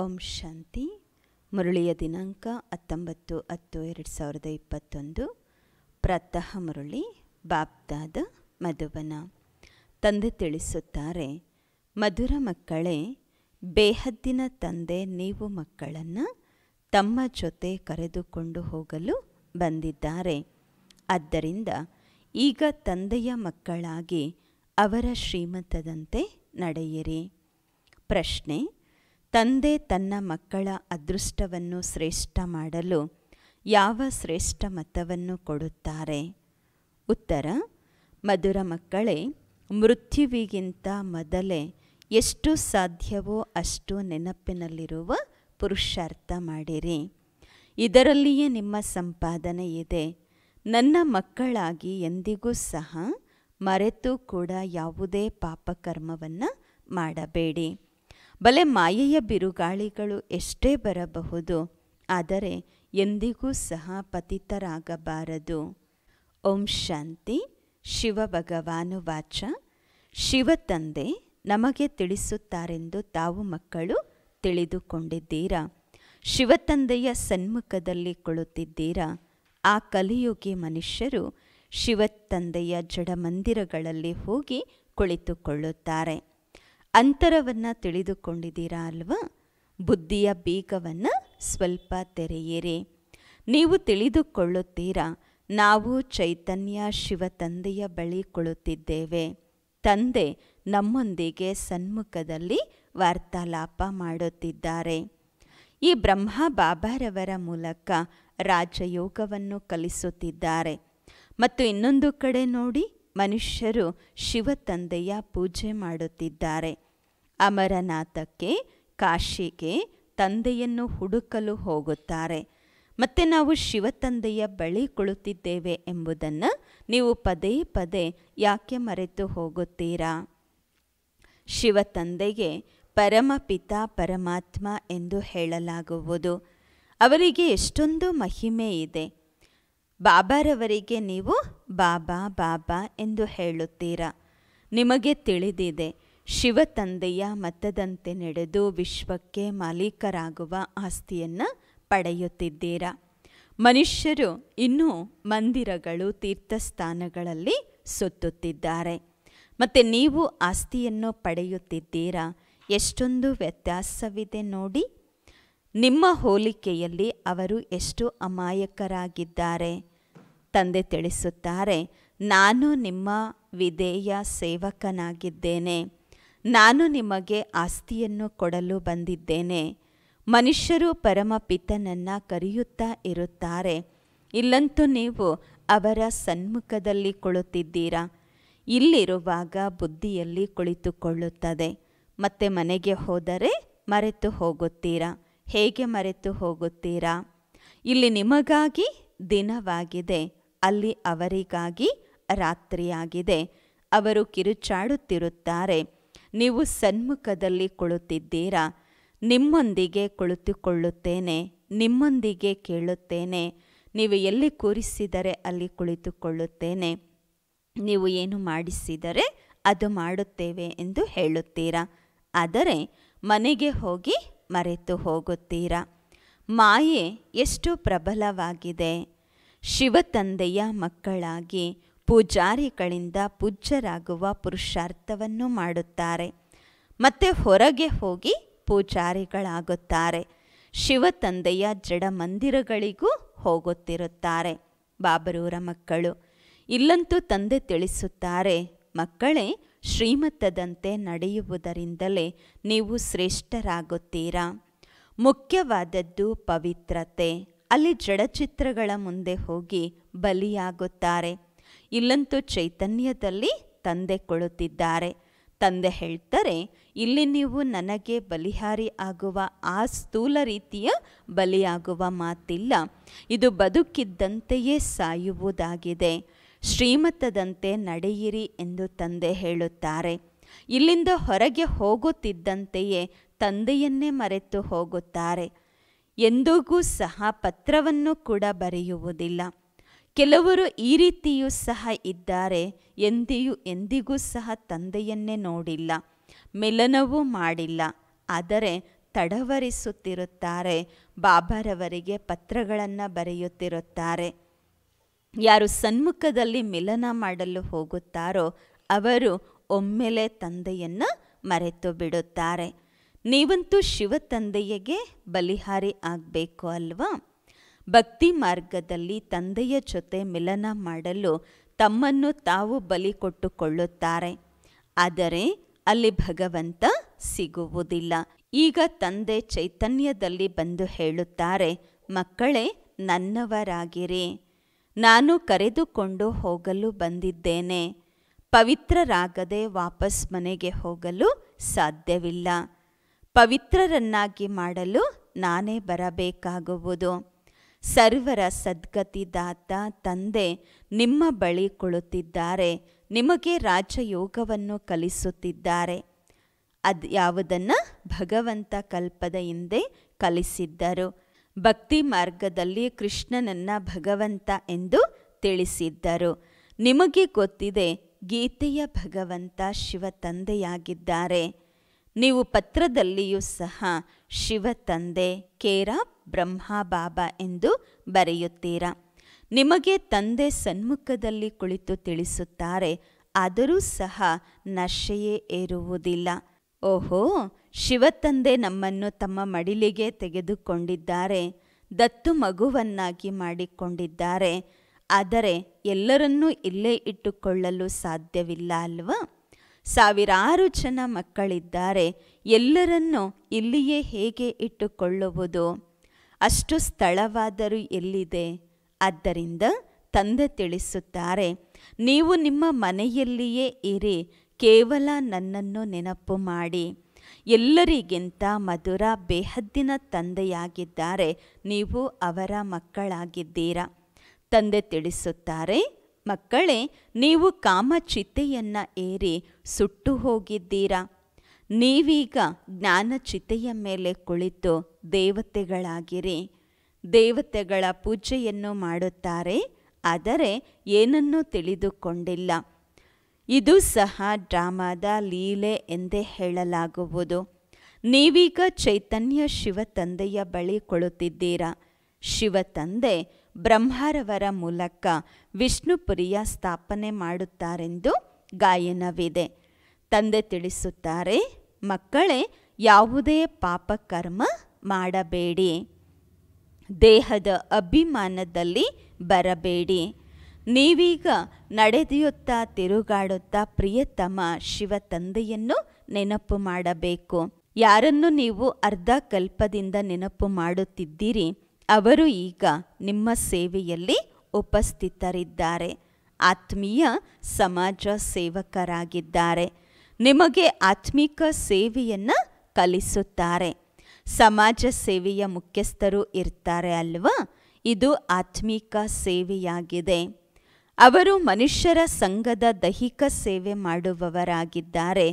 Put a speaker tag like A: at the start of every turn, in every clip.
A: ಓಂ ಶಾಂತಿ ಮುರುಳಿಯ ದಿನಾಂಕ ಹತ್ತೊಂಬತ್ತು ಹತ್ತು ಎರಡು ಸಾವಿರದ ಇಪ್ಪತ್ತೊಂದು ಪ್ರತಃ ಮುರಳಿ ಬಾಬ್ದಾದ ಮಧುಬನ ತಂದೆ ತಿಳಿಸುತ್ತಾರೆ ಮಧುರ ಮಕ್ಕಳೇ ಬೇಹದ್ದಿನ ತಂದೆ ನೀವು ಮಕ್ಕಳನ್ನು ತಮ್ಮ ಜೊತೆ ಕರೆದುಕೊಂಡು ಹೋಗಲು ಬಂದಿದ್ದಾರೆ ಆದ್ದರಿಂದ ಈಗ ತಂದೆಯ ಮಕ್ಕಳಾಗಿ ಅವರ ಶ್ರೀಮಂತದಂತೆ ನಡೆಯಿರಿ ಪ್ರಶ್ನೆ ತಂದೆ ತನ್ನ ಮಕ್ಕಳ ಅದೃಷ್ಟವನ್ನು ಶ್ರೇಷ್ಠ ಮಾಡಲು ಯಾವ ಶ್ರೇಷ್ಠ ಮತವನ್ನು ಕೊಡುತ್ತಾರೆ ಉತ್ತರ ಮಧುರ ಮಕ್ಕಳೇ ಮೃತ್ಯುವಿಗಿಂತ ಮೊದಲೇ ಎಷ್ಟು ಸಾಧ್ಯವೋ ಅಷ್ಟು ನೆನಪಿನಲ್ಲಿರುವ ಪುರುಷಾರ್ಥ ಮಾಡಿರಿ ಇದರಲ್ಲಿಯೇ ನಿಮ್ಮ ಸಂಪಾದನೆ ಇದೆ ನನ್ನ ಮಕ್ಕಳಾಗಿ ಎಂದಿಗೂ ಸಹ ಮರೆತು ಕೂಡ ಯಾವುದೇ ಪಾಪಕರ್ಮವನ್ನು ಮಾಡಬೇಡಿ ಬಲೆ ಮಾಯೆಯ ಬಿರುಗಾಳಿಗಳು ಎಷ್ಟೇ ಬರಬಹುದು ಆದರೆ ಎಂದಿಗೂ ಸಹ ಪತಿತರಾಗಬಾರದು ಓಂ ಶಾಂತಿ ಶಿವ ಶಿವ ಶಿವತಂದೆ ನಮಗೆ ತಿಳಿಸುತ್ತಾರೆಂದು ತಾವು ಮಕ್ಕಳು ತಿಳಿದುಕೊಂಡಿದ್ದೀರಾ ಶಿವತಂದೆಯ ಸನ್ಮುಖದಲ್ಲಿ ಕುಳಿತಿದ್ದೀರಾ ಆ ಕಲಿಯುಗಿ ಮನುಷ್ಯರು ಶಿವತಂದೆಯ ಜಡಮಂದಿರಗಳಲ್ಲಿ ಹೋಗಿ ಕುಳಿತುಕೊಳ್ಳುತ್ತಾರೆ ಅಂತರವನ್ನು ತಿಳಿದುಕೊಂಡಿದ್ದೀರಾ ಅಲ್ವಾ ಬುದ್ಧಿಯ ಬೀಗವನ್ನು ಸ್ವಲ್ಪ ತೆರೆಯಿರಿ ನೀವು ತಿಳಿದುಕೊಳ್ಳುತ್ತೀರಾ ನಾವು ಚೈತನ್ಯ ಶಿವ ತಂದೆಯ ಬಳಿ ಕುಳಿತಿದ್ದೇವೆ ತಂದೆ ನಮ್ಮೊಂದಿಗೆ ಸನ್ಮುಖದಲ್ಲಿ ವಾರ್ತಾಲಾಪ ಮಾಡುತ್ತಿದ್ದಾರೆ ಈ ಬ್ರಹ್ಮ ಬಾಬಾರವರ ಮೂಲಕ ರಾಜಯೋಗವನ್ನು ಕಲಿಸುತ್ತಿದ್ದಾರೆ ಮತ್ತು ಇನ್ನೊಂದು ಕಡೆ ನೋಡಿ ಮನುಷ್ಯರು ಶಿವತಂದೆಯ ಪೂಜೆ ಮಾಡುತ್ತಿದ್ದಾರೆ ಅಮರನಾಥಕ್ಕೆ ಕಾಶಿಗೆ ತಂದೆಯನ್ನು ಹುಡುಕಲು ಹೋಗುತ್ತಾರೆ ಮತ್ತೆ ನಾವು ಶಿವತಂದೆಯ ಬಳಿ ಕುಳಿತಿದ್ದೇವೆ ಎಂಬುದನ್ನು ನೀವು ಪದೇ ಪದೇ ಯಾಕೆ ಮರೆತು ಹೋಗುತ್ತೀರಾ ಶಿವತಂದೆಗೆ ಪರಮಪಿತ ಪರಮಾತ್ಮ ಎಂದು ಹೇಳಲಾಗುವುದು ಅವರಿಗೆ ಎಷ್ಟೊಂದು ಮಹಿಮೆ ಇದೆ ಬಾಬಾರವರಿಗೆ ನೀವು ಬಾಬಾ ಬಾಬಾ ಎಂದು ಹೇಳುತ್ತೀರಾ ನಿಮಗೆ ತಿಳಿದಿದೆ ಶಿವ ತಂದೆಯ ಮತದಂತೆ ನಡೆದು ವಿಶ್ವಕ್ಕೆ ಮಾಲೀಕರಾಗುವ ಆಸ್ತಿಯನ್ನು ಪಡೆಯುತ್ತಿದ್ದೀರಾ ಮನುಷ್ಯರು ಇನ್ನೂ ಮಂದಿರಗಳು ತೀರ್ಥಸ್ಥಾನಗಳಲ್ಲಿ ಸುತ್ತುತ್ತಿದ್ದಾರೆ ಮತ್ತು ನೀವು ಆಸ್ತಿಯನ್ನು ಪಡೆಯುತ್ತಿದ್ದೀರಾ ಎಷ್ಟೊಂದು ವ್ಯತ್ಯಾಸವಿದೆ ನೋಡಿ ನಿಮ್ಮ ಹೋಲಿಕೆಯಲ್ಲಿ ಅವರು ಎಷ್ಟು ಅಮಾಯಕರಾಗಿದ್ದಾರೆ ತಂದೆ ತಿಳಿಸುತ್ತಾರೆ ನಾನು ನಿಮ್ಮ ವಿಧೇಯ ಸೇವಕನಾಗಿದ್ದೇನೆ ನಾನು ನಿಮಗೆ ಆಸ್ತಿಯನ್ನು ಕೊಡಲು ಬಂದಿದ್ದೇನೆ ಮನುಷ್ಯರು ಪರಮಪಿತನನ್ನು ಕರೆಯುತ್ತಾ ಇರುತ್ತಾರೆ ಇಲ್ಲಂತೂ ನೀವು ಅವರ ಸನ್ಮುಖದಲ್ಲಿ ಕುಳಿತಿದ್ದೀರಾ ಇಲ್ಲಿರುವಾಗ ಬುದ್ಧಿಯಲ್ಲಿ ಕುಳಿತುಕೊಳ್ಳುತ್ತದೆ ಮತ್ತೆ ಮನೆಗೆ ಹೋದರೆ ಮರೆತು ಹೋಗುತ್ತೀರಾ ಹೇಗೆ ಮರೆತು ಹೋಗುತ್ತೀರಾ ಇಲ್ಲಿ ನಿಮಗಾಗಿ ದಿನವಾಗಿದೆ ಅಲ್ಲಿ ಅವರಿಗಾಗಿ ರಾತ್ರಿಯಾಗಿದೆ ಅವರು ಕಿರುಚಾಡುತ್ತಿರುತ್ತಾರೆ ನೀವು ಸನ್ಮುಖದಲ್ಲಿ ಕುಳಿತಿದ್ದೀರಾ ನಿಮ್ಮೊಂದಿಗೆ ಕುಳಿತುಕೊಳ್ಳುತ್ತೇನೆ ನಿಮ್ಮೊಂದಿಗೆ ಕೇಳುತ್ತೇನೆ ನೀವು ಎಲ್ಲಿ ಕೂರಿಸಿದರೆ ಅಲ್ಲಿ ಕುಳಿತುಕೊಳ್ಳುತ್ತೇನೆ ನೀವು ಏನು ಮಾಡಿಸಿದರೆ ಅದು ಮಾಡುತ್ತೇವೆ ಎಂದು ಹೇಳುತ್ತೀರಾ ಆದರೆ ಮನೆಗೆ ಹೋಗಿ ಮರೆತು ಹೋಗುತ್ತೀರಾ ಮಾಯೆ ಎಷ್ಟು ಪ್ರಬಲವಾಗಿದೆ ಶಿವತಂದೆಯ ಮಕ್ಕಳಾಗಿ ಪೂಜಾರಿಗಳಿಂದ ಪೂಜ್ಯರಾಗುವ ಪುರುಷಾರ್ಥವನ್ನು ಮಾಡುತ್ತಾರೆ ಮತ್ತೆ ಹೊರಗೆ ಹೋಗಿ ಪೂಜಾರಿಗಳಾಗುತ್ತಾರೆ ಶಿವತಂದೆಯ ಜಡ ಮಂದಿರಗಳಿಗೂ ಹೋಗುತ್ತಿರುತ್ತಾರೆ ಬಾಬರೂರ ಮಕ್ಕಳು ಇಲ್ಲಂತೂ ತಂದೆ ತಿಳಿಸುತ್ತಾರೆ ಮಕ್ಕಳೇ ಶ್ರೀಮತದಂತೆ ನಡೆಯುವುದರಿಂದಲೇ ನೀವು ಶ್ರೇಷ್ಠರಾಗುತ್ತೀರಾ ಮುಖ್ಯವಾದದ್ದು ಪವಿತ್ರತೆ ಅಲ್ಲಿ ಜಡಚಿತ್ರಗಳ ಮುಂದೆ ಹೋಗಿ ಬಲಿಯಾಗುತ್ತಾರೆ ಇಲ್ಲಂತೂ ಚೈತನ್ಯದಲ್ಲಿ ತಂದೆ ಕೊಳುತ್ತಿದ್ದಾರೆ ತಂದೆ ಹೇಳ್ತಾರೆ ಇಲ್ಲಿ ನೀವು ನನಗೆ ಬಲಿಹಾರಿ ಆಗುವ ಆ ಸ್ಥೂಲ ರೀತಿಯ ಬಲಿಯಾಗುವ ಮಾತಿಲ್ಲ ಇದು ಬದುಕಿದ್ದಂತೆಯೇ ಸಾಯುವುದಾಗಿದೆ ಶ್ರೀಮತದಂತೆ ನಡೆಯಿರಿ ಎಂದು ತಂದೆ ಹೇಳುತ್ತಾರೆ ಇಲ್ಲಿಂದ ಹೊರಗೆ ಹೋಗುತ್ತಿದ್ದಂತೆಯೇ ತಂದೆಯನ್ನೇ ಮರೆತು ಹೋಗುತ್ತಾರೆ ಎಂದಿಗೂ ಸಹ ಪತ್ರವನ್ನು ಕೂಡ ಬರೆಯುವುದಿಲ್ಲ ಕೆಲವರು ಈ ರೀತಿಯೂ ಸಹ ಇದ್ದಾರೆ ಎಂದಿಯೂ ಎಂದಿಗೂ ಸಹ ತಂದೆಯನ್ನೇ ನೋಡಿಲ್ಲ ಮಿಲನವೂ ಮಾಡಿಲ್ಲ ಆದರೆ ತಡವರಿಸುತ್ತಿರುತ್ತಾರೆ ಬಾಬರವರಿಗೆ ಪತ್ರಗಳನ್ನು ಬರೆಯುತ್ತಿರುತ್ತಾರೆ ಯಾರು ಸನ್ಮುಖದಲ್ಲಿ ಮಿಲನ ಮಾಡಲು ಹೋಗುತ್ತಾರೋ ಅವರು ಒಮ್ಮೆಲೆ ತಂದೆಯನ್ನು ಮರೆತು ಬಿಡುತ್ತಾರೆ ನೀವಂತೂ ಶಿವ ತಂದೆಯಗೆ ಬಲಿಹಾರಿ ಆಗಬೇಕು ಅಲ್ವಾ ಭಕ್ತಿ ಮಾರ್ಗದಲ್ಲಿ ತಂದೆಯ ಜೊತೆ ಮಿಲನ ಮಾಡಲು ತಮ್ಮನ್ನು ತಾವು ಬಲಿ ಕೊಟ್ಟುಕೊಳ್ಳುತ್ತಾರೆ ಆದರೆ ಅಲ್ಲಿ ಭಗವಂತ ಸಿಗುವುದಿಲ್ಲ ಈಗ ತಂದೆ ಚೈತನ್ಯದಲ್ಲಿ ಬಂದು ಹೇಳುತ್ತಾರೆ ಮಕ್ಕಳೇ ನನ್ನವರಾಗಿರಿ ನಾನು ಕರೆದುಕೊಂಡು ಹೋಗಲು ಬಂದಿದ್ದೇನೆ ಪವಿತ್ರರಾಗದೆ ವಾಪಸ್ ಮನೆಗೆ ಹೋಗಲು ಸಾಧ್ಯವಿಲ್ಲ ಪವಿತ್ರರನ್ನಾಗಿ ಮಾಡಲು ನಾನೇ ಬರಬೇಕಾಗುವುದು ಸರ್ವರ ಸದ್ಗತಿದಾತ ತಂದೆ ನಿಮ್ಮ ಬಳಿ ಕುಳಿತಿದ್ದಾರೆ ನಿಮಗೆ ರಾಜಯೋಗವನ್ನು ಕಲಿಸುತ್ತಿದ್ದಾರೆ ಅದು ಯಾವುದನ್ನು ಭಗವಂತ ಕಲ್ಪದ ಹಿಂದೆ ಕಲಿಸಿದ್ದರು ಭಕ್ತಿ ಮಾರ್ಗದಲ್ಲಿ ಕೃಷ್ಣನನ್ನು ಭಗವಂತ ಎಂದು ತಿಳಿಸಿದ್ದರು ನಿಮಗೆ ಗೊತ್ತಿದೆ ಗೀತೆಯ ಭಗವಂತ ಶಿವ ತಂದೆಯಾಗಿದ್ದಾರೆ ನೀವು ಪತ್ರದಲ್ಲಿಯೂ ಸಹ ಶಿವ ತಂದೆ ಕೇರ ಬ್ರಹ್ಮ ಬಾಬಾ ಎಂದು ಬರೆಯುತ್ತೀರಾ ನಿಮಗೆ ತಂದೆ ಸನ್ಮುಖದಲ್ಲಿ ಕುಳಿತು ತಿಳಿಸುತ್ತಾರೆ ಆದರೂ ಸಹ ನಶೆಯೇ ಏರುವುದಿಲ್ಲ ಓಹೋ ಶಿವತಂದೆ ನಮ್ಮನ್ನು ತಮ್ಮ ಮಡಿಲಿಗೆ ತೆಗೆದುಕೊಂಡಿದ್ದಾರೆ ದತ್ತು ಮಗುವನ್ನಾಗಿ ಮಾಡಿಕೊಂಡಿದ್ದಾರೆ ಆದರೆ ಎಲ್ಲರನ್ನೂ ಇಲ್ಲೇ ಇಟ್ಟುಕೊಳ್ಳಲು ಸಾಧ್ಯವಿಲ್ಲ ಅಲ್ವಾ ಸಾವಿರಾರು ಜನ ಮಕ್ಕಳಿದ್ದಾರೆ ಎಲ್ಲರನ್ನೂ ಇಲ್ಲಿಯೇ ಹೇಗೆ ಇಟ್ಟುಕೊಳ್ಳುವುದು ಅಷ್ಟು ಸ್ಥಳವಾದರೂ ಎಲ್ಲಿದೆ ಆದ್ದರಿಂದ ತಂದೆ ತಿಳಿಸುತ್ತಾರೆ ನೀವು ನಿಮ್ಮ ಮನೆಯಲ್ಲಿಯೇ ಇರಿ ಕೇವಲ ನನ್ನನ್ನು ನೆನಪು ಮಾಡಿ ಎಲ್ಲರಿಗಿಂತ ಮಧುರ ಬೇಹದ್ದಿನ ತಂದೆಯಾಗಿದ್ದಾರೆ ನೀವು ಅವರ ಮಕ್ಕಳಾಗಿದ್ದೀರಾ ತಂದೆ ತಿಳಿಸುತ್ತಾರೆ ಮಕ್ಕಳೇ ನೀವು ಕಾಮಚಿತೆಯನ್ನ ಏರಿ ಸುಟ್ಟು ಹೋಗಿದ್ದೀರಾ ನೀವೀಗ ಜ್ಞಾನಚಿತೆಯ ಮೇಲೆ ಕುಳಿತು ದೇವತೆಗಳಾಗಿರಿ ದೇವತೆಗಳ ಪೂಜೆಯನ್ನು ಮಾಡುತ್ತಾರೆ ಆದರೆ ಏನನ್ನೂ ತಿಳಿದುಕೊಂಡಿಲ್ಲ ಇದು ಸಹ ಡ್ರಾಮಾದ ಲೀಲೆ ಎಂದೇ ಹೇಳಲಾಗುವುದು ನೀವೀಗ ಚೈತನ್ಯ ಶಿವತಂದೆಯ ಬಳಿ ಶಿವ ಶಿವತಂದೆ ಬ್ರಹ್ಮರವರ ಮೂಲಕ ವಿಷ್ಣುಪುರಿಯ ಸ್ಥಾಪನೆ ಮಾಡುತ್ತಾರೆಂದು ಗಾಯನವಿದೆ ತಂದೆ ತಿಳಿಸುತ್ತಾರೆ ಮಕ್ಕಳೇ ಯಾವುದೇ ಪಾಪಕರ್ಮ ಮಾಡಬೇಡಿ ದೇಹದ ಅಭಿಮಾನದಲ್ಲಿ ಬರಬೇಡಿ ನೀವೀಗ ನಡೆದಿಯುತ್ತಾ ತಿರುಗಾಡುತ್ತಾ ಪ್ರಿಯತಮ ಶಿವ ತಂದೆಯನ್ನು ನೆನಪು ಮಾಡಬೇಕು ಯಾರನ್ನು ನೀವು ಅರ್ಧ ಕಲ್ಪದಿಂದ ನೆನಪು ಮಾಡುತ್ತಿದ್ದೀರಿ ಅವರು ಈಗ ನಿಮ್ಮ ಸೇವೆಯಲ್ಲಿ ಉಪಸ್ಥಿತರಿದ್ದಾರೆ ಆತ್ಮೀಯ ಸಮಾಜ ಸೇವಕರಾಗಿದ್ದಾರೆ ನಿಮಗೆ ಆತ್ಮಿಕ ಸೇವೆಯನ್ನು ಕಲಿಸುತ್ತಾರೆ ಸಮಾಜ ಸೇವೆಯ ಮುಖ್ಯಸ್ಥರು ಇರ್ತಾರೆ ಅಲ್ವಾ ಇದು ಆತ್ಮಿಕ ಸೇವೆಯಾಗಿದೆ ಅವರು ಮನುಷ್ಯರ ಸಂಘದ ದೈಹಿಕ ಸೇವೆ ಮಾಡುವವರಾಗಿದ್ದಾರೆ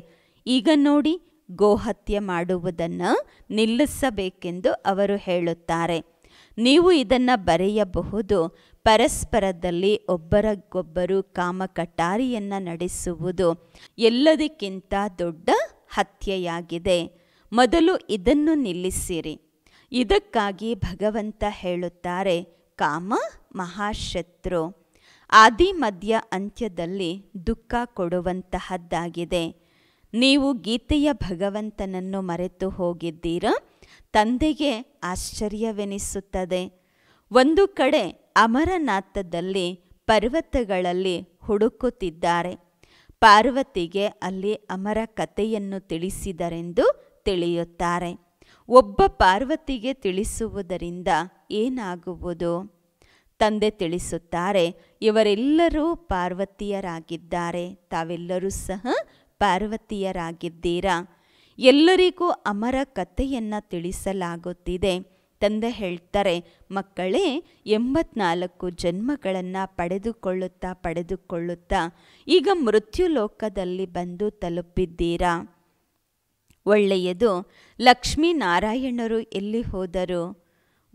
A: ಈಗ ನೋಡಿ ಗೋಹತ್ಯೆ ಮಾಡುವುದನ್ನು ನಿಲ್ಲಿಸಬೇಕೆಂದು ಅವರು ಹೇಳುತ್ತಾರೆ ನೀವು ಇದನ್ನು ಬರೆಯಬಹುದು ಪರಸ್ಪರದಲ್ಲಿ ಒಬ್ಬರಿಗೊಬ್ಬರು ಕಾಮಕಟಾರಿಯನ್ನು ನಡೆಸುವುದು ಎಲ್ಲದಕ್ಕಿಂತ ದೊಡ್ಡ ಹತ್ಯೆಯಾಗಿದೆ ಮೊದಲು ಇದನ್ನು ನಿಲ್ಲಿಸಿರಿ ಇದಕ್ಕಾಗಿ ಭಗವಂತ ಹೇಳುತ್ತಾರೆ ಕಾಮ ಮಹಾಶತ್ರು ಆದಿ ಮಧ್ಯ ಅಂತ್ಯದಲ್ಲಿ ದುಃಖ ಕೊಡುವಂತಹದ್ದಾಗಿದೆ ನೀವು ಗೀತೆಯ ಭಗವಂತನನ್ನು ಮರೆತು ಹೋಗಿದ್ದೀರಾ ತಂದೆಗೆ ಆಶ್ಚರ್ಯವೆನಿಸುತ್ತದೆ ಒಂದು ಕಡೆ ಅಮರನಾಥದಲ್ಲಿ ಪರ್ವತಗಳಲ್ಲಿ ಹುಡುಕುತ್ತಿದ್ದಾರೆ ಪಾರ್ವತಿಗೆ ಅಲ್ಲಿ ಅಮರ ಕಥೆಯನ್ನು ತಿಳಿಸಿದರೆಂದು ತಿಳಿಯುತ್ತಾರೆ ಒಬ್ಬ ಪಾರ್ವತಿಗೆ ತಿಳಿಸುವುದರಿಂದ ಏನಾಗುವುದು ತಂದೆ ತಿಳಿಸುತ್ತಾರೆ ಇವರೆಲ್ಲರೂ ಪಾರ್ವತಿಯರಾಗಿದ್ದಾರೆ ತಾವೆಲ್ಲರೂ ಸಹ ಪಾರ್ವತಿಯರಾಗಿದ್ದೀರಾ ಎಲ್ಲರಿಗೂ ಅಮರ ಕಥೆಯನ್ನು ತಿಳಿಸಲಾಗುತ್ತಿದೆ ತಂದೆ ಹೇಳ್ತಾರೆ ಮಕ್ಕಳೇ ಎಂಬತ್ನಾಲ್ಕು ಜನ್ಮಗಳನ್ನು ಪಡೆದುಕೊಳ್ಳುತ್ತಾ ಪಡೆದುಕೊಳ್ಳುತ್ತಾ ಈಗ ಮೃತ್ಯುಲೋಕದಲ್ಲಿ ಬಂದು ತಲುಪಿದ್ದೀರಾ ಒಳ್ಳೆಯದು ಲಕ್ಷ್ಮೀನಾರಾಯಣರು ಎಲ್ಲಿ ಹೋದರು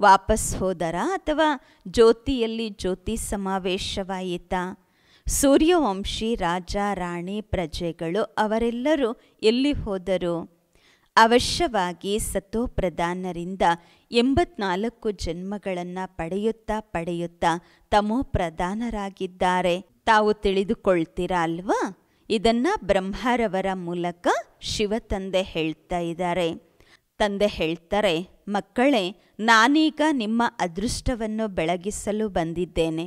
A: ವಾಪಸ್ ಹೋದರಾ ಅಥವಾ ಜ್ಯೋತಿಯಲ್ಲಿ ಜ್ಯೋತಿ ಸಮಾವೇಶವಾಯಿತಾ ಸೂರ್ಯವಂಶಿ ರಾಜ ರಾಣಿ ಪ್ರಜೆಗಳು ಅವರೆಲ್ಲರೂ ಎಲ್ಲಿ ಹೋದರು ಅವಶ್ಯವಾಗಿ ಸತೋಪ್ರಧಾನರಿಂದ ಎಂಬತ್ನಾಲ್ಕು ಜನ್ಮಗಳನ್ನು ಪಡೆಯುತ್ತಾ ಪಡೆಯುತ್ತಾ ತಮೋ ಪ್ರಧಾನರಾಗಿದ್ದಾರೆ ತಾವು ತಿಳಿದುಕೊಳ್ತೀರಾ ಅಲ್ವಾ ಇದನ್ನು ಬ್ರಹ್ಮರವರ ಮೂಲಕ ಶಿವ ತಂದೆ ಹೇಳ್ತಾ ಇದ್ದಾರೆ ತಂದೆ ಹೇಳ್ತಾರೆ ಮಕ್ಕಳೇ ನಾನೀಗ ನಿಮ್ಮ ಅದೃಷ್ಟವನ್ನು ಬೆಳಗಿಸಲು ಬಂದಿದ್ದೇನೆ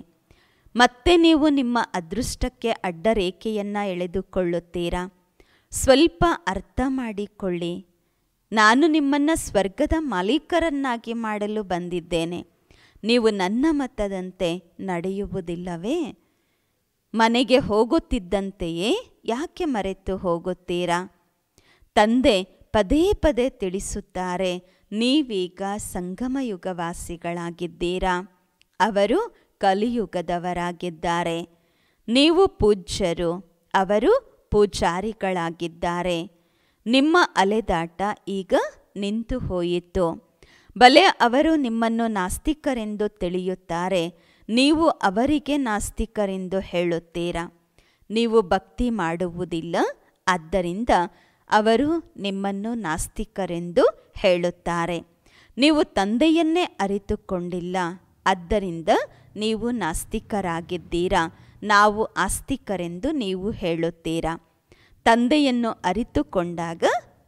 A: ಮತ್ತೆ ನೀವು ನಿಮ್ಮ ಅದೃಷ್ಟಕ್ಕೆ ಅಡ್ಡ ರೇಖೆಯನ್ನು ಎಳೆದುಕೊಳ್ಳುತ್ತೀರಾ ಸ್ವಲ್ಪ ಅರ್ಥ ಮಾಡಿಕೊಳ್ಳಿ ನಾನು ನಿಮ್ಮನ್ನು ಸ್ವರ್ಗದ ಮಾಲೀಕರನ್ನಾಗಿ ಮಾಡಲು ಬಂದಿದ್ದೇನೆ ನೀವು ನನ್ನ ಮತದಂತೆ ನಡೆಯುವುದಿಲ್ಲವೇ ಮನೆಗೆ ಹೋಗುತ್ತಿದ್ದಂತೆಯೇ ಯಾಕೆ ಮರೆತು ಹೋಗುತ್ತೀರಾ ತಂದೆ ಪದೇ ಪದೇ ತಿಳಿಸುತ್ತಾರೆ ನೀವೀಗ ಸಂಗಮಯುಗವಾಸಿಗಳಾಗಿದ್ದೀರಾ ಅವರು ಕಲಿಯುಗದವರಾಗಿದ್ದಾರೆ ನೀವು ಪೂಜ್ಯರು ಅವರು ಪೂಜಾರಿಗಳಾಗಿದ್ದಾರೆ ನಿಮ್ಮ ಅಲೆದಾಟ ಈಗ ನಿಂತು ಹೋಯಿತು ಬಲೆ ಅವರು ನಿಮ್ಮನ್ನು ನಾಸ್ತಿಕರೆಂದು ತಿಳಿಯುತ್ತಾರೆ ನೀವು ಅವರಿಗೆ ನಾಸ್ತಿಕರೆಂದು ಹೇಳುತ್ತೀರಾ ನೀವು ಭಕ್ತಿ ಮಾಡುವುದಿಲ್ಲ ಆದ್ದರಿಂದ ಅವರು ನಿಮ್ಮನ್ನು ನಾಸ್ತಿಕರೆಂದು ಹೇಳುತ್ತಾರೆ ನೀವು ತಂದೆಯನ್ನೇ ಅರಿತುಕೊಂಡಿಲ್ಲ ಆದ್ದರಿಂದ ನೀವು ನಾಸ್ತಿಕರಾಗಿದ್ದೀರಾ ನಾವು ಆಸ್ತಿಕರೆಂದು ನೀವು ಹೇಳುತ್ತೀರಾ ತಂದೆಯನ್ನು ಅರಿತುಕೊಂಡಾಗ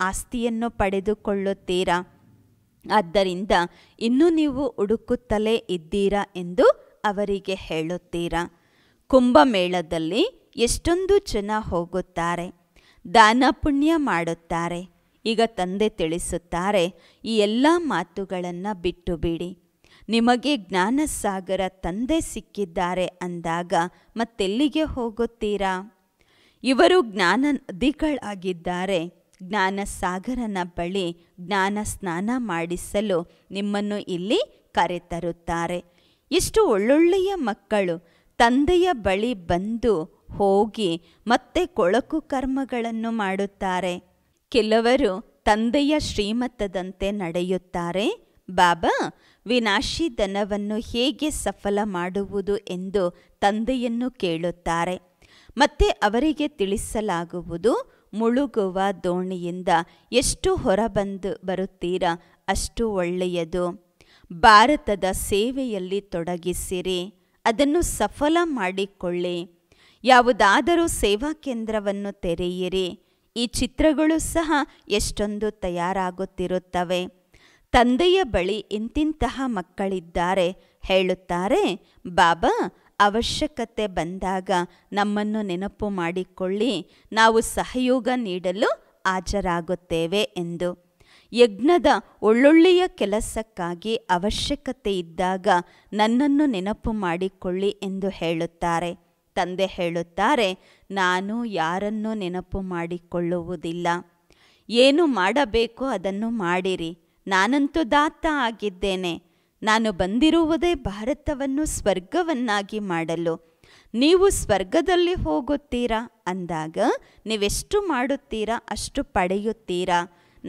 A: ಆಸ್ತಿಯನ್ನು ಪಡೆದುಕೊಳ್ಳುತ್ತೀರಾ ಆದ್ದರಿಂದ ಇನ್ನೂ ನೀವು ಹುಡುಕುತ್ತಲೇ ಇದ್ದೀರಾ ಎಂದು ಅವರಿಗೆ ಹೇಳುತ್ತೀರಾ ಕುಂಭಮೇಳದಲ್ಲಿ ಎಷ್ಟೊಂದು ಜನ ಹೋಗುತ್ತಾರೆ ದಾನ ಪುಣ್ಯ ಮಾಡುತ್ತಾರೆ ಈಗ ತಂದೆ ತಿಳಿಸುತ್ತಾರೆ ಈ ಎಲ್ಲ ಮಾತುಗಳನ್ನು ಬಿಟ್ಟು ಬಿಡಿ ನಿಮಗೆ ಜ್ಞಾನಸಾಗರ ತಂದೆ ಸಿಕ್ಕಿದ್ದಾರೆ ಅಂದಾಗ ಮತ್ತೆಲ್ಲಿಗೆ ಹೋಗುತ್ತೀರಾ ಇವರು ಜ್ಞಾನ ನದಿಗಳಾಗಿದ್ದಾರೆ ಜ್ಞಾನಸಾಗರನ ಬಳಿ ಜ್ಞಾನ ಸ್ನಾನ ಮಾಡಿಸಲು ನಿಮ್ಮನ್ನು ಇಲ್ಲಿ ಕರೆತರುತ್ತಾರೆ ಇಷ್ಟು ಒಳ್ಳೊಳ್ಳೆಯ ಮಕ್ಕಳು ತಂದೆಯ ಬಳಿ ಬಂದು ಹೋಗಿ ಮತ್ತೆ ಕೊಳಕು ಕರ್ಮಗಳನ್ನು ಮಾಡುತ್ತಾರೆ ಕೆಲವರು ತಂದೆಯ ಶ್ರೀಮತದಂತೆ ನಡೆಯುತ್ತಾರೆ ಬಾಬಾ ವಿನಾಶಿ ದನವನ್ನು ಹೇಗೆ ಸಫಲ ಮಾಡುವುದು ಎಂದು ತಂದೆಯನ್ನು ಕೇಳುತ್ತಾರೆ ಮತ್ತೆ ಅವರಿಗೆ ತಿಳಿಸಲಾಗುವುದು ಮುಳುಗುವ ದೋಣಿಯಿಂದ ಎಷ್ಟು ಹೊರಬಂದು ಬರುತ್ತೀರಾ ಅಷ್ಟು ಒಳ್ಳೆಯದು ಭಾರತದ ಸೇವೆಯಲ್ಲಿ ತೊಡಗಿಸಿರಿ ಅದನ್ನು ಸಫಲ ಮಾಡಿಕೊಳ್ಳಿ ಯಾವುದಾದರೂ ಸೇವಾ ಕೇಂದ್ರವನ್ನು ತೆರೆಯಿರಿ ಈ ಚಿತ್ರಗಳು ಸಹ ಎಷ್ಟೊಂದು ತಯಾರಾಗುತ್ತಿರುತ್ತವೆ ತಂದೆಯ ಬಳಿ ಇಂತಿಂತಹ ಮಕ್ಕಳಿದ್ದಾರೆ ಹೇಳುತ್ತಾರೆ ಬಾಬಾ ಅವಶ್ಯಕತೆ ಬಂದಾಗ ನಮ್ಮನ್ನು ನೆನಪು ಮಾಡಿಕೊಳ್ಳಿ ನಾವು ಸಹಯೋಗ ನೀಡಲು ಹಾಜರಾಗುತ್ತೇವೆ ಎಂದು ಯಜ್ಞದ ಒಳ್ಳೊಳ್ಳೆಯ ಕೆಲಸಕ್ಕಾಗಿ ಅವಶ್ಯಕತೆ ಇದ್ದಾಗ ನನ್ನನ್ನು ನೆನಪು ಮಾಡಿಕೊಳ್ಳಿ ಎಂದು ಹೇಳುತ್ತಾರೆ ತಂದೆ ಹೇಳುತ್ತಾರೆ ನಾನು ಯಾರನ್ನು ನೆನಪು ಮಾಡಿಕೊಳ್ಳುವುದಿಲ್ಲ ಏನು ಮಾಡಬೇಕೋ ಅದನ್ನು ಮಾಡಿರಿ ನಾನಂತೂ ದಾತ ಆಗಿದ್ದೇನೆ ನಾನು ಬಂದಿರುವುದೇ ಭಾರತವನ್ನು ಸ್ವರ್ಗವನ್ನಾಗಿ ಮಾಡಲು ನೀವು ಸ್ವರ್ಗದಲ್ಲಿ ಹೋಗುತ್ತೀರಾ ಅಂದಾಗ ನೀವೆಷ್ಟು ಮಾಡುತ್ತೀರಾ ಅಷ್ಟು ಪಡೆಯುತ್ತೀರಾ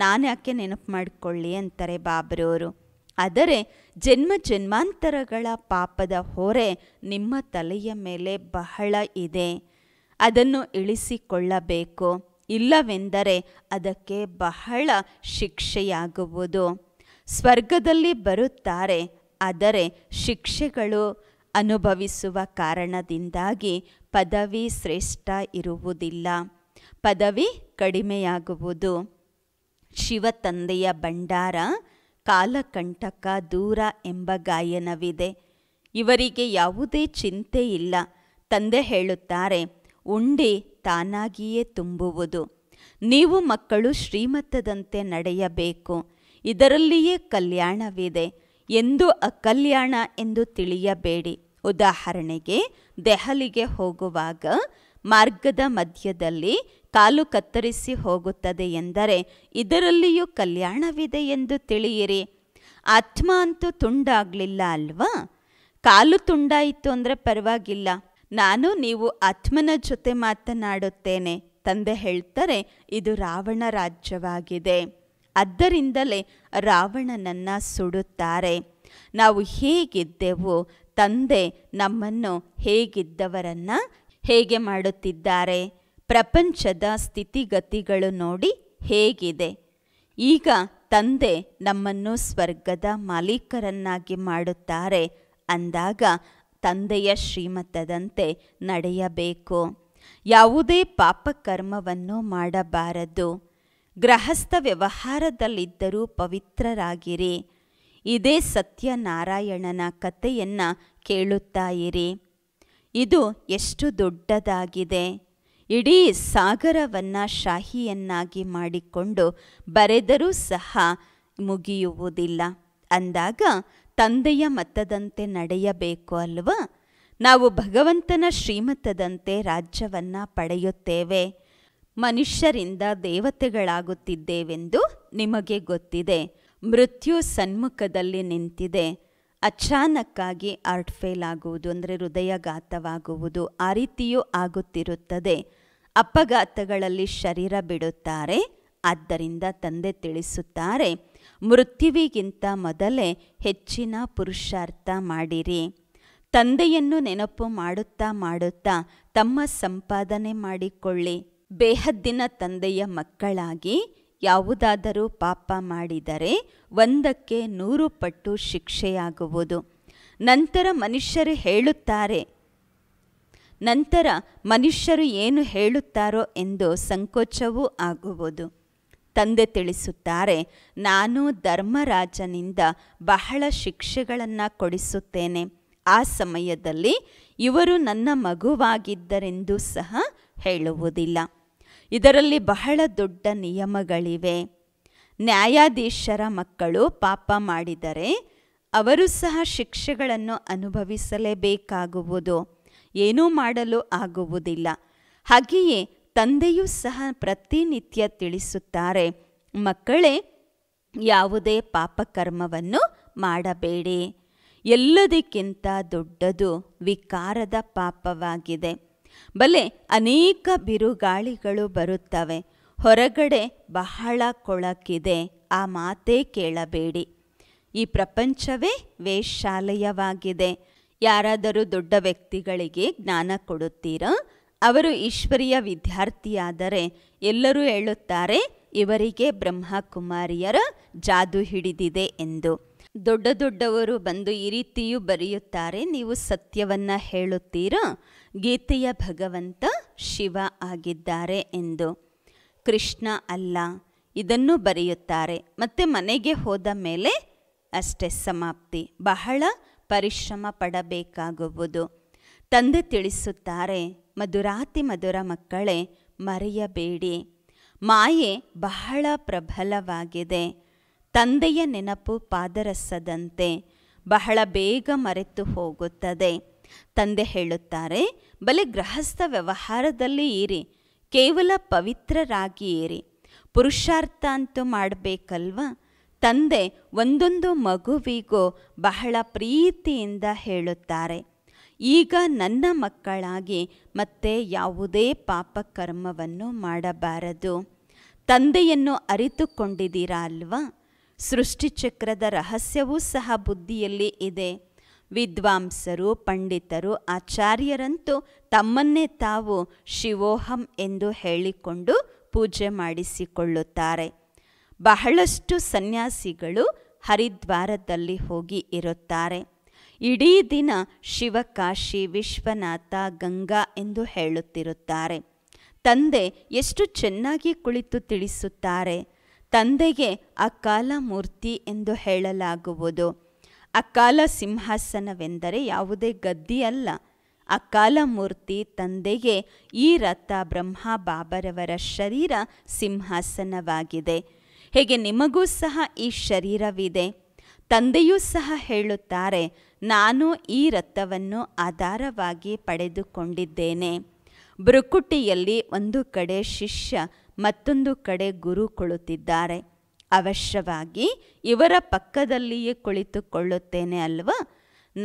A: ನಾನು ಯಾಕೆ ನೆನಪು ಮಾಡಿಕೊಳ್ಳಿ ಅಂತಾರೆ ಬಾಬರವರು ಆದರೆ ಜನ್ಮ ಜನ್ಮಾಂತರಗಳ ಪಾಪದ ಹೊರೆ ನಿಮ್ಮ ತಲೆಯ ಮೇಲೆ ಬಹಳ ಇದೆ ಅದನ್ನು ಇಳಿಸಿಕೊಳ್ಳಬೇಕು ಇಲ್ಲವೆಂದರೆ ಅದಕ್ಕೆ ಬಹಳ ಶಿಕ್ಷೆಯಾಗುವುದು ಸ್ವರ್ಗದಲ್ಲಿ ಬರುತ್ತಾರೆ ಆದರೆ ಶಿಕ್ಷೆಗಳು ಅನುಭವಿಸುವ ಕಾರಣದಿಂದಾಗಿ ಪದವಿ ಶ್ರೇಷ್ಠ ಇರುವುದಿಲ್ಲ ಪದವಿ ಕಡಿಮೆಯಾಗುವುದು ಶಿವತಂದೆಯ ಭಂಡಾರ ಕಾಲಕಂಟಕ ದೂರ ಎಂಬ ಗಾಯನವಿದೆ ಇವರಿಗೆ ಯಾವುದೇ ಚಿಂತೆ ಇಲ್ಲ ತಂದೆ ಹೇಳುತ್ತಾರೆ ಉಂಡಿ ತಾನಾಗಿಯೇ ತುಂಬುವುದು ನೀವು ಮಕ್ಕಳು ಶ್ರೀಮತದಂತೆ ನಡೆಯಬೇಕು ಇದರಲ್ಲಿಯೇ ಕಲ್ಯಾಣವಿದೆ ಎಂದು ಅಕಲ್ಯಾಣ ಎಂದು ತಿಳಿಯಬೇಡಿ ಉದಾಹರಣೆಗೆ ದೆಹಲಿಗೆ ಹೋಗುವಾಗ ಮಾರ್ಗದ ಮಧ್ಯದಲ್ಲಿ ಕಾಲು ಕತ್ತರಿಸಿ ಹೋಗುತ್ತದೆ ಎಂದರೆ ಇದರಲ್ಲಿಯೂ ಕಲ್ಯಾಣವಿದೆ ಎಂದು ತಿಳಿಯಿರಿ ಆತ್ಮ ಅಂತೂ ತುಂಡಾಗಲಿಲ್ಲ ಅಲ್ವಾ ಕಾಲು ತುಂಡಾಯಿತು ಅಂದರೆ ಪರವಾಗಿಲ್ಲ ನಾನು ನೀವು ಆತ್ಮನ ಜೊತೆ ಮಾತನಾಡುತ್ತೇನೆ ತಂದೆ ಹೇಳ್ತಾರೆ ಇದು ರಾವಣ ರಾಜ್ಯವಾಗಿದೆ ಅದರಿಂದಲೇ ರಾವಣನನ್ನು ಸುಡುತ್ತಾರೆ ನಾವು ಹೇಗಿದ್ದೆವು ತಂದೆ ನಮ್ಮನ್ನು ಹೇಗಿದ್ದವರನ್ನು ಹೇಗೆ ಮಾಡುತ್ತಿದ್ದಾರೆ ಪ್ರಪಂಚದ ಸ್ಥಿತಿಗತಿಗಳು ನೋಡಿ ಹೇಗಿದೆ ಈಗ ತಂದೆ ನಮ್ಮನ್ನು ಸ್ವರ್ಗದ ಮಾಲೀಕರನ್ನಾಗಿ ಮಾಡುತ್ತಾರೆ ಅಂದಾಗ ತಂದೆಯ ಶ್ರೀಮತದಂತೆ ನಡೆಯಬೇಕು ಯಾವುದೇ ಪಾಪಕರ್ಮವನ್ನು ಮಾಡಬಾರದು ಗೃಹಸ್ಥ ವ್ಯವಹಾರದಲ್ಲಿದ್ದರೂ ಪವಿತ್ರರಾಗಿರಿ ಇದೇ ಸತ್ಯನಾರಾಯಣನ ಕಥೆಯನ್ನು ಕೇಳುತ್ತಾ ಇರಿ ಇದು ಎಷ್ಟು ದೊಡ್ಡದಾಗಿದೆ ಇಡೀ ಸಾಗರವನ್ನು ಶಾಹಿಯನ್ನಾಗಿ ಮಾಡಿಕೊಂಡು ಬರೆದರೂ ಸಹ ಮುಗಿಯುವುದಿಲ್ಲ ಅಂದಾಗ ತಂದೆಯ ಮತದಂತೆ ನಡೆಯಬೇಕು ಅಲ್ವಾ ನಾವು ಭಗವಂತನ ಶ್ರೀಮತದಂತೆ ರಾಜ್ಯವನ್ನು ಪಡೆಯುತ್ತೇವೆ ಮನುಷ್ಯರಿಂದ ದೇವತೆಗಳಾಗುತ್ತಿದ್ದೇವೆಂದು ನಿಮಗೆ ಗೊತ್ತಿದೆ ಮೃತ್ಯು ಸನ್ಮುಖದಲ್ಲಿ ನಿಂತಿದೆ ಅಚಾನಕ್ಕಾಗಿ ಆರ್ಟ್ ಫೇಲ್ ಆಗುವುದು ಅಂದರೆ ಹೃದಯಘಾತವಾಗುವುದು ಆ ರೀತಿಯೂ ಆಗುತ್ತಿರುತ್ತದೆ ಅಪಘಾತಗಳಲ್ಲಿ ಶರೀರ ಬಿಡುತ್ತಾರೆ ಆದ್ದರಿಂದ ತಂದೆ ತಿಳಿಸುತ್ತಾರೆ ಮೃತ್ಯುವಿಗಿಂತ ಮೊದಲೇ ಹೆಚ್ಚಿನ ಪುರುಷಾರ್ಥ ಮಾಡಿರಿ ತಂದೆಯನ್ನು ನೆನಪು ಮಾಡುತ್ತಾ ಮಾಡುತ್ತಾ ತಮ್ಮ ಸಂಪಾದನೆ ಮಾಡಿಕೊಳ್ಳಿ ಬೇಹದ್ದಿನ ತಂದೆಯ ಮಕ್ಕಳಾಗಿ ಯಾವುದಾದರೂ ಪಾಪ ಮಾಡಿದರೆ ಒಂದಕ್ಕೆ ನೂರು ಪಟ್ಟು ಶಿಕ್ಷೆಯಾಗುವುದು ನಂತರ ಮನುಷ್ಯರು ಹೇಳುತ್ತಾರೆ ನಂತರ ಮನುಷ್ಯರು ಏನು ಹೇಳುತ್ತಾರೋ ಎಂದು ಸಂಕೋಚವೂ ಆಗುವುದು ತಂದೆ ತಿಳಿಸುತ್ತಾರೆ ನಾನು ಧರ್ಮರಾಜನಿಂದ ಬಹಳ ಶಿಕ್ಷೆಗಳನ್ನು ಕೊಡಿಸುತ್ತೇನೆ ಆ ಸಮಯದಲ್ಲಿ ಇವರು ನನ್ನ ಮಗುವಾಗಿದ್ದರೆಂದು ಸಹ ಹೇಳುವುದಿಲ್ಲ ಇದರಲ್ಲಿ ಬಹಳ ದೊಡ್ಡ ನಿಯಮಗಳಿವೆ ನ್ಯಾಯಾಧೀಶರ ಮಕ್ಕಳು ಪಾಪ ಮಾಡಿದರೆ ಅವರು ಸಹ ಶಿಕ್ಷೆಗಳನ್ನು ಅನುಭವಿಸಲೇಬೇಕಾಗುವುದು ಏನೂ ಮಾಡಲು ಆಗುವುದಿಲ್ಲ ಹಾಗೆಯೇ ತಂದೆಯೂ ಸಹ ಪ್ರತಿನಿತ್ಯ ತಿಳಿಸುತ್ತಾರೆ ಮಕ್ಕಳೇ ಯಾವುದೇ ಪಾಪಕರ್ಮವನ್ನು ಮಾಡಬೇಡಿ ಎಲ್ಲದಕ್ಕಿಂತ ದೊಡ್ಡದು ವಿಕಾರದ ಪಾಪವಾಗಿದೆ ಬಲೆ ಅನೇಕ ಬಿರುಗಾಳಿಗಳು ಬರುತ್ತವೆ ಹೊರಗಡೆ ಬಹಳ ಕೊಳಕಿದೆ ಆ ಮಾತೇ ಕೇಳಬೇಡಿ ಈ ಪ್ರಪಂಚವೇ ವೇಷಾಲಯವಾಗಿದೆ ಯಾರಾದರೂ ದೊಡ್ಡ ವ್ಯಕ್ತಿಗಳಿಗೆ ಜ್ಞಾನ ಕೊಡುತ್ತೀರಾ ಅವರು ಈಶ್ವರಿಯ ವಿದ್ಯಾರ್ಥಿಯಾದರೆ ಎಲ್ಲರೂ ಹೇಳುತ್ತಾರೆ ಇವರಿಗೆ ಬ್ರಹ್ಮಕುಮಾರಿಯರ ಜಾದು ಹಿಡಿದಿದೆ ಎಂದು ದೊಡ್ಡ ದೊಡ್ಡವರು ಬಂದು ಈ ರೀತಿಯೂ ಬರೆಯುತ್ತಾರೆ ನೀವು ಸತ್ಯವನ್ನು ಹೇಳುತ್ತೀರಾ ಗೀತೆಯ ಭಗವಂತ ಶಿವ ಆಗಿದ್ದಾರೆ ಎಂದು ಕೃಷ್ಣ ಅಲ್ಲ ಇದನ್ನು ಬರೆಯುತ್ತಾರೆ ಮತ್ತು ಮನೆಗೆ ಹೋದ ಮೇಲೆ ಅಷ್ಟೇ ಸಮಾಪ್ತಿ ಬಹಳ ಪರಿಶ್ರಮ ಪಡಬೇಕಾಗುವುದು ತಂದೆ ತಿಳಿಸುತ್ತಾರೆ ಮಧುರಾತಿ ಮಧುರ ಮಕ್ಕಳೇ ಮರೆಯಬೇಡಿ ಮಾಯೆ ಬಹಳ ಪ್ರಬಲವಾಗಿದೆ ತಂದೆಯ ನೆನಪು ಪಾದರಸದಂತೆ ಬಹಳ ಬೇಗ ಮರೆತು ಹೋಗುತ್ತದೆ ತಂದೆ ಹೇಳುತ್ತಾರೆ ಬಲೆ ಗೃಹಸ್ಥ ವ್ಯವಹಾರದಲ್ಲಿ ಇರಿ ಕೇವಲ ಪವಿತ್ರರಾಗಿ ಇರಿ ಪುರುಷಾರ್ಥ ಅಂತೂ ಮಾಡಬೇಕಲ್ವ ತಂದೆ ಒಂದೊಂದು ಮಗುವಿಗೂ ಬಹಳ ಪ್ರೀತಿಯಿಂದ ಹೇಳುತ್ತಾರೆ ಈಗ ನನ್ನ ಮಕ್ಕಳಾಗಿ ಮತ್ತೆ ಯಾವುದೇ ಪಾಪಕರ್ಮವನ್ನು ಮಾಡಬಾರದು ತಂದೆಯನ್ನು ಅರಿತುಕೊಂಡಿದ್ದೀರಾ ಅಲ್ವಾ ಸೃಷ್ಟಿಚಕ್ರದ ರಹಸ್ಯವೂ ಸಹ ಬುದ್ಧಿಯಲ್ಲಿ ಇದೆ ವಿದ್ವಾಂಸರು ಪಂಡಿತರು ಆಚಾರ್ಯರಂತೂ ತಮ್ಮನ್ನೇ ತಾವು ಶಿವೋಹಂ ಎಂದು ಹೇಳಿಕೊಂಡು ಪೂಜೆ ಮಾಡಿಸಿಕೊಳ್ಳುತ್ತಾರೆ ಬಹಳಷ್ಟು ಸನ್ಯಾಸಿಗಳು ಹರಿದ್ವಾರದಲ್ಲಿ ಹೋಗಿ ಇರುತ್ತಾರೆ ಇಡೀ ದಿನ ಶಿವಕಾಶಿ ವಿಶ್ವನಾಥ ಗಂಗಾ ಎಂದು ಹೇಳುತ್ತಿರುತ್ತಾರೆ ತಂದೆ ಎಷ್ಟು ಚೆನ್ನಾಗಿ ಕುಳಿತು ತಿಳಿಸುತ್ತಾರೆ ತಂದೆಗೆ ಅಕಾಲ ಮೂರ್ತಿ ಎಂದು ಹೇಳಲಾಗುವುದು ಅಕಾಲ ಸಿಂಹಾಸನವೆಂದರೆ ಯಾವುದೇ ಗದ್ದಿಯಲ್ಲ ಅಕಾಲ ಮೂರ್ತಿ ತಂದೆಗೆ ಈ ರಥ ಬ್ರಹ್ಮ ಬಾಬರವರ ಶರೀರ ಸಿಂಹಾಸನವಾಗಿದೆ ಹೇಗೆ ನಿಮಗೂ ಸಹ ಈ ಶರೀರವಿದೆ ತಂದೆಯೂ ಸಹ ಹೇಳುತ್ತಾರೆ ನಾನು ಈ ರಥವನ್ನು ಆಧಾರವಾಗಿ ಪಡೆದುಕೊಂಡಿದ್ದೇನೆ ಬೃಕುಟಿಯಲ್ಲಿ ಒಂದು ಕಡೆ ಶಿಷ್ಯ ಮತ್ತೊಂದು ಕಡೆ ಗುರು ಕುಳಿತಿದ್ದಾರೆ ಅವಶ್ಯವಾಗಿ ಇವರ ಪಕ್ಕದಲ್ಲಿಯೇ ಕುಳಿತುಕೊಳ್ಳುತ್ತೇನೆ ಅಲ್ವಾ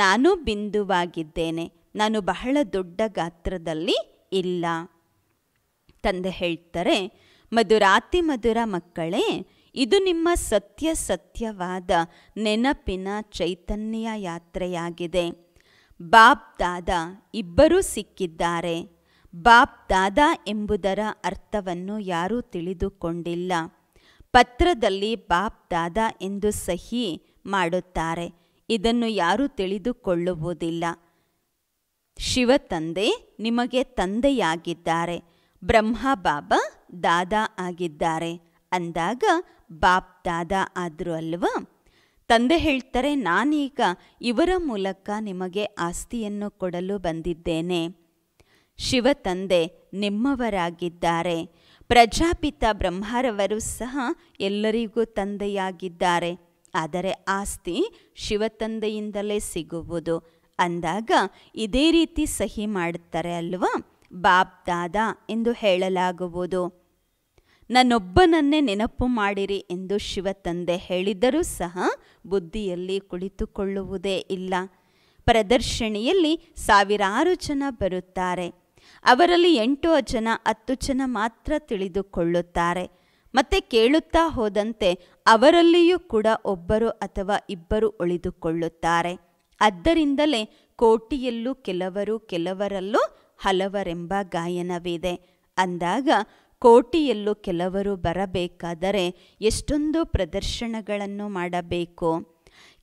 A: ನಾನು ಬಿಂದುವಾಗಿದ್ದೇನೆ ನಾನು ಬಹಳ ದೊಡ್ಡ ಗಾತ್ರದಲ್ಲಿ ಇಲ್ಲ ತಂದೆ ಹೇಳ್ತಾರೆ ಮಧುರಾತಿ ಮಧುರ ಮಕ್ಕಳೇ ಇದು ನಿಮ್ಮ ಸತ್ಯ ಸತ್ಯವಾದ ನೆನಪಿನ ಚೈತನ್ಯ ಯಾತ್ರೆಯಾಗಿದೆ ಬಾಬ್ ದಾದಾ ಇಬ್ಬರೂ ಸಿಕ್ಕಿದ್ದಾರೆ ಬಾಬ್ ದಾದಾ ಎಂಬುದರ ಅರ್ಥವನ್ನು ಯಾರೂ ತಿಳಿದುಕೊಂಡಿಲ್ಲ ಪತ್ರದಲ್ಲಿ ಬಾಬ್ ದಾದಾ ಎಂದು ಸಹಿ ಮಾಡುತ್ತಾರೆ ಇದನ್ನು ಯಾರೂ ತಿಳಿದುಕೊಳ್ಳುವುದಿಲ್ಲ ಶಿವತಂದೆ ನಿಮಗೆ ತಂದೆಯಾಗಿದ್ದಾರೆ ಬ್ರಹ್ಮ ಬಾಬಾ ದಾದಾ ಆಗಿದ್ದಾರೆ ಅಂದಾಗ ಬಾಪ್ ದಾದಾ ಆದರೂ ಅಲ್ವಾ ತಂದೆ ಹೇಳ್ತಾರೆ ನಾನೀಗ ಇವರ ಮೂಲಕ ನಿಮಗೆ ಆಸ್ತಿಯನ್ನು ಕೊಡಲು ಬಂದಿದ್ದೇನೆ ಶಿವ ತಂದೆ ನಿಮ್ಮವರಾಗಿದ್ದಾರೆ ಪ್ರಜಾಪಿತ ಬ್ರಹ್ಮರವರು ಸಹ ಎಲ್ಲರಿಗೂ ತಂದೆಯಾಗಿದ್ದಾರೆ ಆದರೆ ಆಸ್ತಿ ಶಿವತಂದೆಯಿಂದಲೇ ಸಿಗುವುದು ಅಂದಾಗ ಇದೇ ರೀತಿ ಸಹಿ ಮಾಡುತ್ತಾರೆ ಅಲ್ವಾ ಬಾಪ್ ದಾದಾ ಎಂದು ಹೇಳಲಾಗುವುದು ನನ್ನೊಬ್ಬನನ್ನೇ ನೆನಪು ಮಾಡಿರಿ ಎಂದು ಶಿವತಂದೆ ಹೇಳಿದರೂ ಸಹ ಬುದ್ಧಿಯಲ್ಲಿ ಕುಳಿತುಕೊಳ್ಳುವುದೇ ಇಲ್ಲ ಪ್ರದರ್ಶನಿಯಲ್ಲಿ ಸಾವಿರಾರು ಜನ ಬರುತ್ತಾರೆ ಅವರಲ್ಲಿ ಎಂಟು ಜನ ಹತ್ತು ಜನ ಮಾತ್ರ ತಿಳಿದುಕೊಳ್ಳುತ್ತಾರೆ ಮತ್ತೆ ಕೇಳುತ್ತಾ ಹೋದಂತೆ ಅವರಲ್ಲಿಯೂ ಕೂಡ ಒಬ್ಬರು ಅಥವಾ ಇಬ್ಬರು ಉಳಿದುಕೊಳ್ಳುತ್ತಾರೆ ಆದ್ದರಿಂದಲೇ ಕೋಟಿಯಲ್ಲೂ ಕೆಲವರು ಕೆಲವರಲ್ಲೂ ಹಲವರೆಂಬ ಗಾಯನವಿದೆ ಅಂದಾಗ ಕೋಟಿಯಲ್ಲೂ ಕೆಲವರು ಬರಬೇಕಾದರೆ ಎಷ್ಟೊಂದು ಪ್ರದರ್ಶನಗಳನ್ನು ಮಾಡಬೇಕು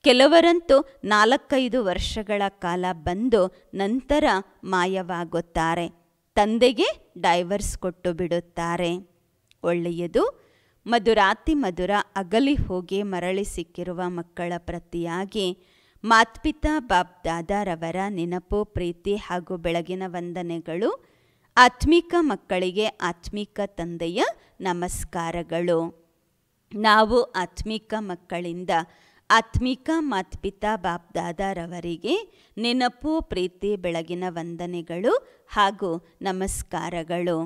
A: ಕೆಲವರಂತೂ ನಾಲ್ಕೈದು ವರ್ಷಗಳ ಕಾಲ ಬಂದು ನಂತರ ಮಾಯವಾಗುತ್ತಾರೆ ತಂದೆಗೆ ಡೈವರ್ಸ್ ಕೊಟ್ಟು ಬಿಡುತ್ತಾರೆ ಒಳ್ಳೆಯದು ಮಧುರಾತಿ ಮಧುರ ಅಗಲಿ ಹೋಗಿ ಮರಳಿ ಸಿಕ್ಕಿರುವ ಮಕ್ಕಳ ಪ್ರತಿಯಾಗಿ ಮಾತ್ಪಿತಾ ಬಾಬ್ ದಾದಾರವರ ನೆನಪು ಪ್ರೀತಿ ಹಾಗೂ ಬೆಳಗಿನ ವಂದನೆಗಳು ಆತ್ಮಿಕ ಮಕ್ಕಳಿಗೆ ಆತ್ಮಿಕ ತಂದೆಯ ನಮಸ್ಕಾರಗಳು ನಾವು ಆತ್ಮಿಕ ಮಕ್ಕಳಿಂದ ಆತ್ಮಿಕ ಮಾತ್ಪಿತಾ ಬಾಬ್ದಾದಾರವರಿಗೆ ನೆನಪು ಪ್ರೀತಿ ಬೆಳಗಿನ ವಂದನೆಗಳು ಹಾಗೂ ನಮಸ್ಕಾರಗಳು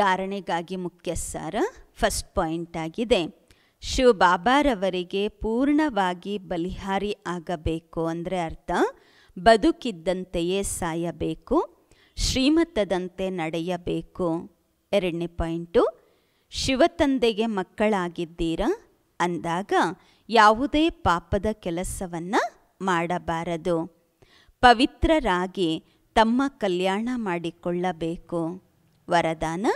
A: ಧಾರಣೆಗಾಗಿ ಮುಖ್ಯ ಸಾರ ಫಸ್ಟ್ ಪಾಯಿಂಟ್ ಆಗಿದೆ ಶಿವ ಬಾಬಾರವರಿಗೆ ಪೂರ್ಣವಾಗಿ ಬಲಿಹಾರಿ ಆಗಬೇಕು ಅಂದರೆ ಅರ್ಥ ಬದುಕಿದ್ದಂತೆಯೇ ಸಾಯಬೇಕು ಶ್ರೀಮತದಂತೆ ನಡೆಯಬೇಕು ಎರಡನೇ ಪಾಯಿಂಟು ಶಿವತಂದೆಗೆ ಮಕ್ಕಳಾಗಿದ್ದೀರಾ ಅಂದಾಗ ಯಾವುದೇ ಪಾಪದ ಕೆಲಸವನ್ನು ಮಾಡಬಾರದು ಪವಿತ್ರರಾಗಿ ತಮ್ಮ ಕಲ್ಯಾಣ ಮಾಡಿಕೊಳ್ಳಬೇಕು ವರದಾನ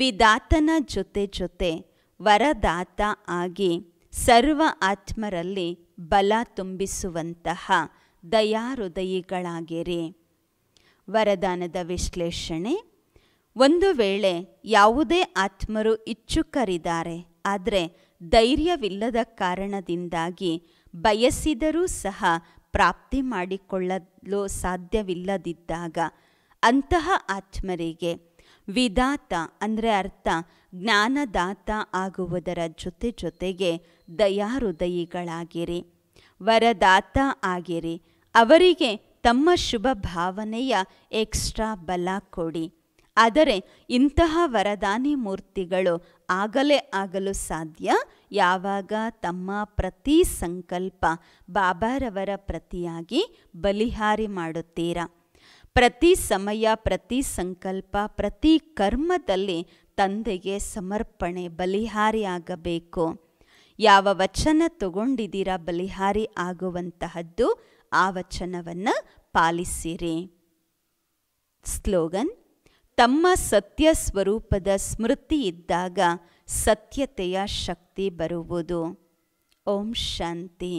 A: ವಿದಾತನ ಜೊತೆ ಜೊತೆ ವರದಾತ ಆಗಿ ಸರ್ವ ಆತ್ಮರಲ್ಲಿ ಬಲ ತುಂಬಿಸುವಂತಹ ದಯಾಹೃದಯಿಗಳಾಗಿರಿ ವರದಾನದ ವಿಶ್ಲೇಷಣೆ ಒಂದು ವೇಳೆ ಯಾವುದೇ ಆತ್ಮರು ಇಚ್ಛುಕರಿದ್ದಾರೆ ಆದರೆ ಧೈರ್ಯವಿಲ್ಲದ ಕಾರಣದಿಂದಾಗಿ ಬಯಸಿದರೂ ಸಹ ಪ್ರಾಪ್ತಿ ಮಾಡಿಕೊಳ್ಳಲು ಸಾಧ್ಯವಿಲ್ಲದಿದ್ದಾಗ ಅಂತಹ ಆತ್ಮರಿಗೆ ವಿಧಾತ ಅಂದರೆ ಅರ್ಥ ಜ್ಞಾನದಾತ ಆಗುವುದರ ಜೊತೆ ಜೊತೆಗೆ ದಯಾಹೃದಯಿಗಳಾಗಿರಿ ವರದಾತ ಆಗಿರಿ ಅವರಿಗೆ ತಮ್ಮ ಶುಭ ಭಾವನೆಯ ಎಕ್ಸ್ಟ್ರಾ ಬಲ ಕೊಡಿ ಆದರೆ ಇಂತಹ ವರದಾನಿ ಮೂರ್ತಿಗಳು ಆಗಲೇ ಆಗಲು ಸಾಧ್ಯ ಯಾವಾಗ ತಮ್ಮ ಪ್ರತಿ ಸಂಕಲ್ಪ ಬಾಬಾರವರ ಪ್ರತಿಯಾಗಿ ಬಲಿಹಾರಿ ಮಾಡುತ್ತೀರಾ ಪ್ರತಿ ಸಮಯ ಪ್ರತಿ ಸಂಕಲ್ಪ ಪ್ರತಿ ಕರ್ಮದಲ್ಲಿ ತಂದೆಗೆ ಸಮರ್ಪಣೆ ಬಲಿಹಾರಿಯಾಗಬೇಕು ಯಾವ ವಚನ ತಗೊಂಡಿದ್ದೀರಾ ಬಲಿಹಾರಿ ಆಗುವಂತಹದ್ದು ಆ ವಚನವನ್ನು ಪಾಲಿಸಿರಿ ಸ್ಲೋಗನ್ ತಮ್ಮ ಸತ್ಯ ಸ್ವರೂಪದ ಸ್ಮೃತಿ ಇದ್ದಾಗ ಸತ್ಯತೆಯ ಶಕ್ತಿ ಬರುವುದು ಓಂ ಶಾಂತಿ